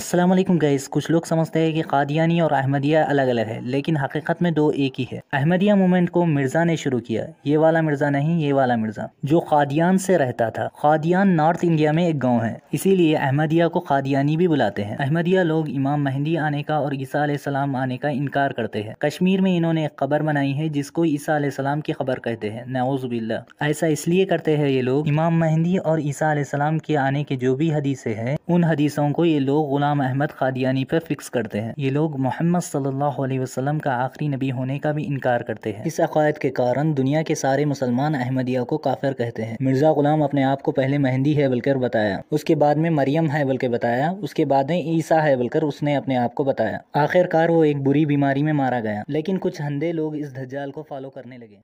अस्सलाम वालेकुम गाइस कुछ लोग समझते हैं कि कादियानी और अहमदिया अलग अलग है लेकिन हकीकत में दो एक ही है अहमदिया मूवमेंट को मिर्ज़ा ने शुरू किया ये वाला मिर्ज़ा नहीं ये वाला मिर्ज़ा जो कादियान से रहता था कादियान नॉर्थ इंडिया में एक गाँव है इसीलिए अहमदिया को कादियानी भी बुलाते हैं अहमदिया लोग इमाम मेहंदी आने का और ईसा सलाम आने का इनकार करते हैं कश्मीर में इन्होंने एक कबर बनाई है जिसको ईसा सलाम की खबर कहते हैं नवोज़बिल्ला ऐसा इसलिए करते हैं ये लोग इमाम मेहंदी और ईसा सलाम के आने के जो भी हदीसें हैं उन हदीसों को ये लोग गुलाम इमाम अहमद कादियानी पर फिक्स करते हैं ये लोग मोहम्मद सल्लल्लाहु अलैहि वसल्लम का आखिरी नबी होने का भी इनकार करते हैं इस अकायद के कारण दुनिया के सारे मुसलमान अहमदिया को काफिर कहते हैं मिर्ज़ा गुलाम अपने आप को पहले मेहंदी है बलकर बताया उसके बाद में मरियम है बल्कि बताया उसके बाद में ईसा है बलकर उसने अपने आप को बताया आखिरकार वो एक बुरी बीमारी में मारा गया लेकिन कुछ हंदे लोग इस धज्जाल को फॉलो करने लगे